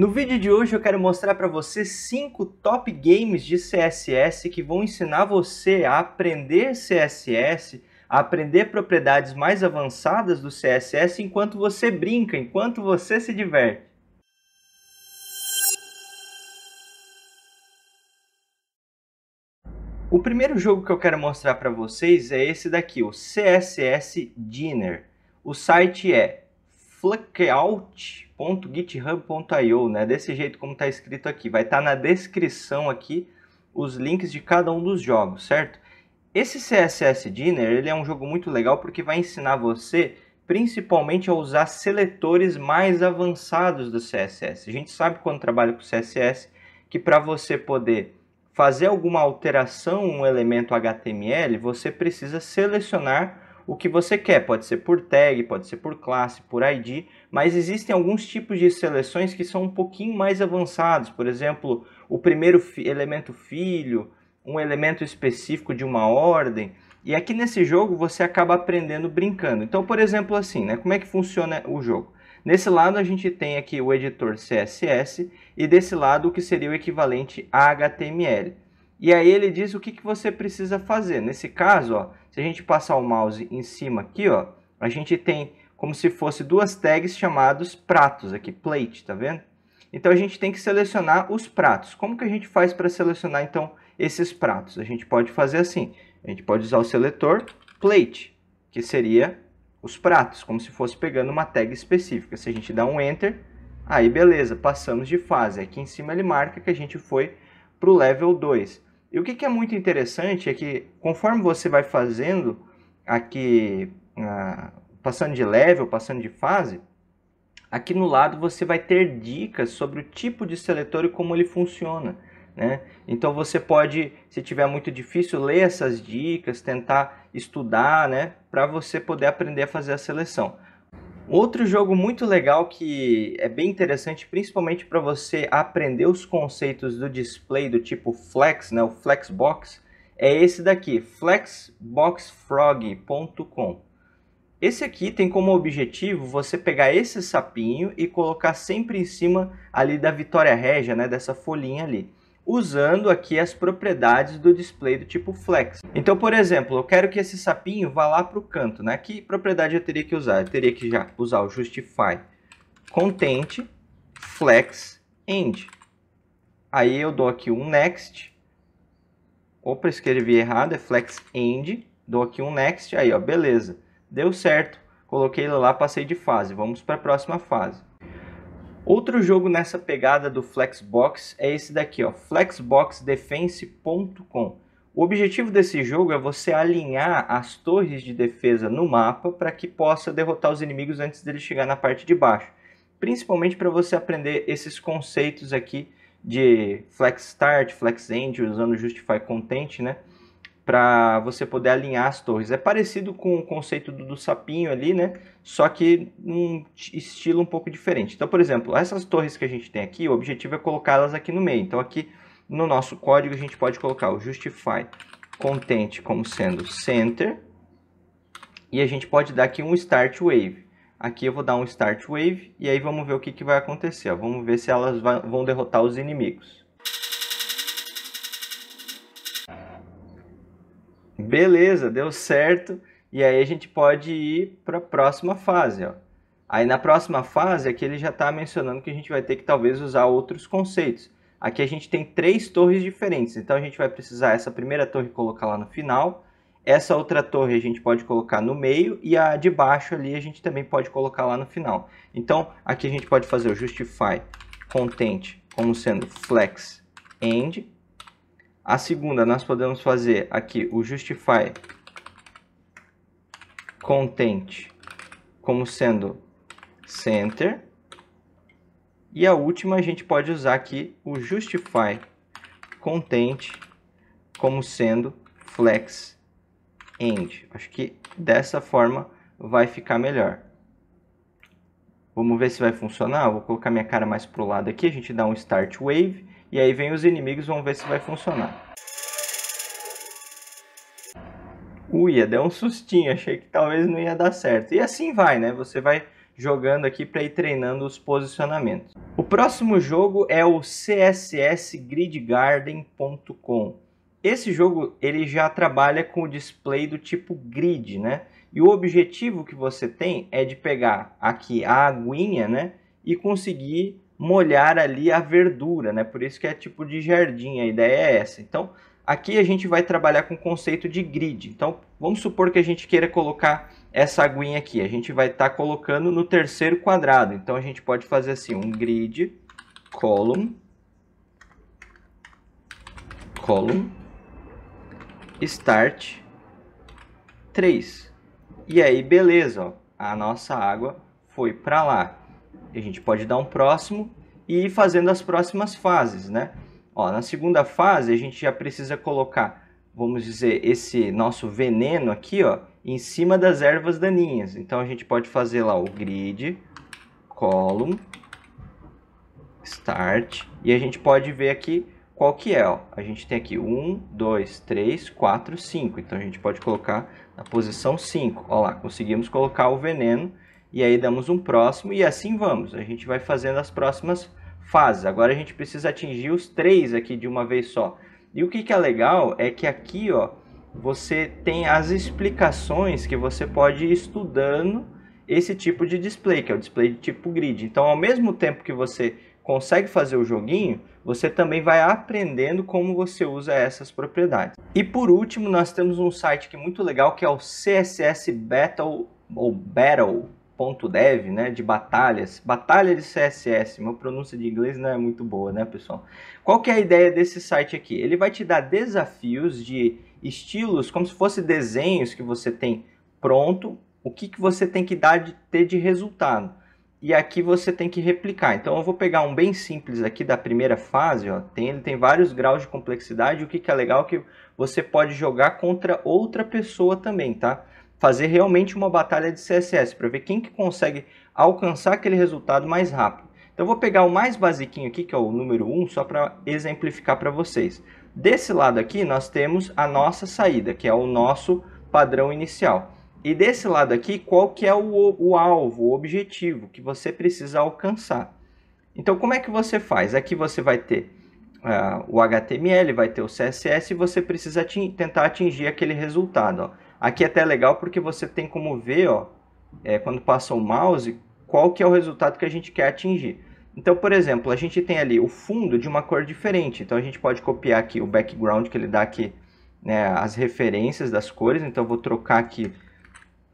No vídeo de hoje eu quero mostrar para você 5 top games de CSS que vão ensinar você a aprender CSS, a aprender propriedades mais avançadas do CSS enquanto você brinca, enquanto você se diverte. O primeiro jogo que eu quero mostrar para vocês é esse daqui, o CSS Dinner. O site é flakeout.github.io, né? Desse jeito como está escrito aqui. Vai estar tá na descrição aqui os links de cada um dos jogos, certo? Esse CSS Dinner, ele é um jogo muito legal porque vai ensinar você principalmente a usar seletores mais avançados do CSS. A gente sabe quando trabalha com CSS que para você poder fazer alguma alteração um elemento HTML, você precisa selecionar o que você quer. Pode ser por tag, pode ser por classe, por ID, mas existem alguns tipos de seleções que são um pouquinho mais avançados. Por exemplo, o primeiro fi elemento filho, um elemento específico de uma ordem. E aqui nesse jogo você acaba aprendendo brincando. Então, por exemplo, assim, né? Como é que funciona o jogo? Nesse lado a gente tem aqui o editor CSS e desse lado o que seria o equivalente a HTML. E aí ele diz o que, que você precisa fazer. Nesse caso, ó, se a gente passar o mouse em cima aqui, ó, a gente tem como se fosse duas tags chamados pratos aqui, plate, tá vendo? Então a gente tem que selecionar os pratos. Como que a gente faz para selecionar então esses pratos? A gente pode fazer assim. A gente pode usar o seletor plate, que seria os pratos, como se fosse pegando uma tag específica. Se a gente dá um enter, aí beleza, passamos de fase. Aqui em cima ele marca que a gente foi para o level 2. E o que, que é muito interessante é que conforme você vai fazendo aqui, ah, passando de level, passando de fase, aqui no lado você vai ter dicas sobre o tipo de seletor e como ele funciona. Né? Então você pode, se tiver muito difícil, ler essas dicas, tentar estudar, né, para você poder aprender a fazer a seleção. Outro jogo muito legal que é bem interessante, principalmente para você aprender os conceitos do display do tipo Flex, né, o Flexbox, é esse daqui, flexboxfrog.com. Esse aqui tem como objetivo você pegar esse sapinho e colocar sempre em cima ali da Vitória Regia, né, dessa folhinha ali usando aqui as propriedades do display do tipo flex. Então, por exemplo, eu quero que esse sapinho vá lá para o canto, né? Que propriedade eu teria que usar? Eu teria que já usar o justify content flex end. Aí eu dou aqui um next. Opa, escrevi errado, é flex end. Dou aqui um next, aí ó, beleza. Deu certo. Coloquei ele lá, passei de fase. Vamos para a próxima fase. Outro jogo nessa pegada do Flexbox é esse daqui, ó, flexboxdefense.com. O objetivo desse jogo é você alinhar as torres de defesa no mapa para que possa derrotar os inimigos antes deles chegar na parte de baixo. Principalmente para você aprender esses conceitos aqui de flex start, flex end, usando justify content, né? para você poder alinhar as torres. É parecido com o conceito do, do sapinho ali, né? Só que um estilo um pouco diferente. Então, por exemplo, essas torres que a gente tem aqui, o objetivo é colocá-las aqui no meio. Então, aqui no nosso código, a gente pode colocar o justify content como sendo center. E a gente pode dar aqui um start wave. Aqui eu vou dar um start wave e aí vamos ver o que, que vai acontecer. Ó. Vamos ver se elas vão derrotar os inimigos. Beleza, deu certo. E aí a gente pode ir para a próxima fase. Ó. Aí na próxima fase, aqui ele já está mencionando que a gente vai ter que talvez usar outros conceitos. Aqui a gente tem três torres diferentes, então a gente vai precisar essa primeira torre colocar lá no final, essa outra torre a gente pode colocar no meio e a de baixo ali a gente também pode colocar lá no final. Então aqui a gente pode fazer o justify content como sendo flex end a segunda, nós podemos fazer aqui o justify content como sendo center. E a última, a gente pode usar aqui o justify content como sendo flex end. Acho que dessa forma vai ficar melhor. Vamos ver se vai funcionar. Vou colocar minha cara mais para o lado aqui. A gente dá um start wave e aí vem os inimigos, vamos ver se vai funcionar. Uia, deu um sustinho, achei que talvez não ia dar certo. E assim vai, né? Você vai jogando aqui para ir treinando os posicionamentos. O próximo jogo é o cssgridgarden.com. Esse jogo ele já trabalha com o display do tipo grid, né? E o objetivo que você tem é de pegar aqui a aguinha, né? E conseguir molhar ali a verdura, né? Por isso que é tipo de jardim, a ideia é essa. Então, aqui a gente vai trabalhar com o conceito de grid. Então, vamos supor que a gente queira colocar essa aguinha aqui. A gente vai estar tá colocando no terceiro quadrado. Então, a gente pode fazer assim, um grid, column, column, start, 3. E aí, beleza, ó, a nossa água foi para lá a gente pode dar um próximo e ir fazendo as próximas fases, né? Ó, na segunda fase, a gente já precisa colocar, vamos dizer, esse nosso veneno aqui, ó, em cima das ervas daninhas. Então, a gente pode fazer lá o grid, column, start, e a gente pode ver aqui qual que é, ó. A gente tem aqui 1, 2, 3, 4, 5. Então, a gente pode colocar na posição 5. Ó lá, conseguimos colocar o veneno e aí damos um próximo e assim vamos. A gente vai fazendo as próximas fases. Agora a gente precisa atingir os três aqui de uma vez só. E o que, que é legal é que aqui ó, você tem as explicações que você pode ir estudando esse tipo de display, que é o display de tipo grid. Então, ao mesmo tempo que você consegue fazer o joguinho, você também vai aprendendo como você usa essas propriedades. E por último, nós temos um site que é muito legal, que é o CSS Battle ou Battle .dev, né, de batalhas, batalha de CSS, meu pronúncia de inglês não é muito boa, né, pessoal? Qual que é a ideia desse site aqui? Ele vai te dar desafios de estilos, como se fosse desenhos que você tem pronto, o que, que você tem que dar de ter de resultado. E aqui você tem que replicar. Então eu vou pegar um bem simples aqui da primeira fase, ó. Tem, ele tem vários graus de complexidade, o que, que é legal é que você pode jogar contra outra pessoa também, tá? fazer realmente uma batalha de CSS para ver quem que consegue alcançar aquele resultado mais rápido. Então vou pegar o mais basiquinho aqui, que é o número 1, só para exemplificar para vocês. Desse lado aqui nós temos a nossa saída, que é o nosso padrão inicial. E desse lado aqui, qual que é o, o alvo, o objetivo que você precisa alcançar. Então como é que você faz? Aqui você vai ter uh, o HTML, vai ter o CSS e você precisa ating tentar atingir aquele resultado. Ó. Aqui é até legal porque você tem como ver, ó, é, quando passa o mouse, qual que é o resultado que a gente quer atingir. Então, por exemplo, a gente tem ali o fundo de uma cor diferente. Então, a gente pode copiar aqui o background que ele dá aqui, né, as referências das cores. Então, eu vou trocar aqui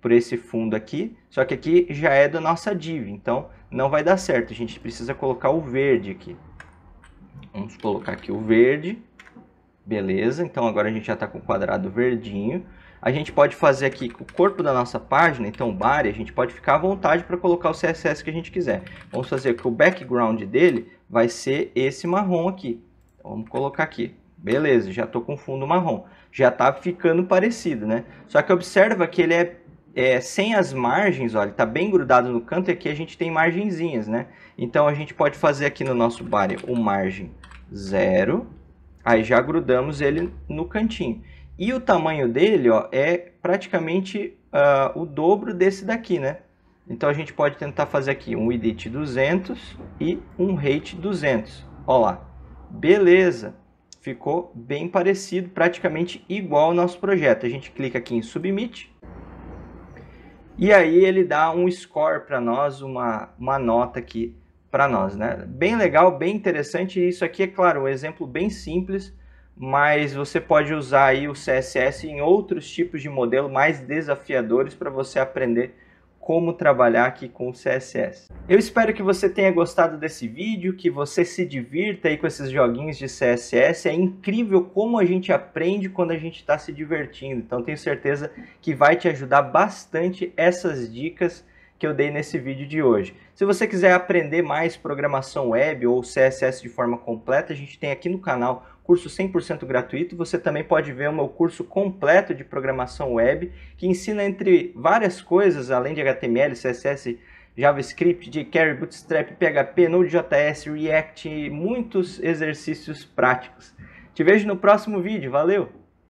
por esse fundo aqui. Só que aqui já é da nossa div, então não vai dar certo. A gente precisa colocar o verde aqui. Vamos colocar aqui o verde. Beleza, então agora a gente já está com o quadrado verdinho a gente pode fazer aqui com o corpo da nossa página, então o body, a gente pode ficar à vontade para colocar o CSS que a gente quiser. Vamos fazer que o background dele vai ser esse marrom aqui. vamos colocar aqui. Beleza, já estou com fundo marrom. Já está ficando parecido, né? Só que observa que ele é é, sem as margens, olha, está bem grudado no canto e aqui a gente tem margenzinhas, né? Então a gente pode fazer aqui no nosso body o margem zero, aí já grudamos ele no cantinho. E o tamanho dele ó, é praticamente uh, o dobro desse daqui, né? Então a gente pode tentar fazer aqui um edit 200 e um rate 200. Olha lá, beleza, ficou bem parecido, praticamente igual ao nosso projeto. A gente clica aqui em submit e aí ele dá um score para nós, uma, uma nota aqui para nós, né? Bem legal, bem interessante. Isso aqui é claro um exemplo bem simples mas você pode usar aí o CSS em outros tipos de modelo mais desafiadores para você aprender como trabalhar aqui com o CSS. Eu espero que você tenha gostado desse vídeo, que você se divirta aí com esses joguinhos de CSS. É incrível como a gente aprende quando a gente está se divertindo. Então tenho certeza que vai te ajudar bastante essas dicas que eu dei nesse vídeo de hoje. Se você quiser aprender mais programação web ou CSS de forma completa, a gente tem aqui no canal curso 100% gratuito. Você também pode ver o meu curso completo de programação web, que ensina entre várias coisas, além de HTML, CSS, JavaScript, jQuery, Bootstrap, PHP, Node.js, React, muitos exercícios práticos. Te vejo no próximo vídeo. Valeu!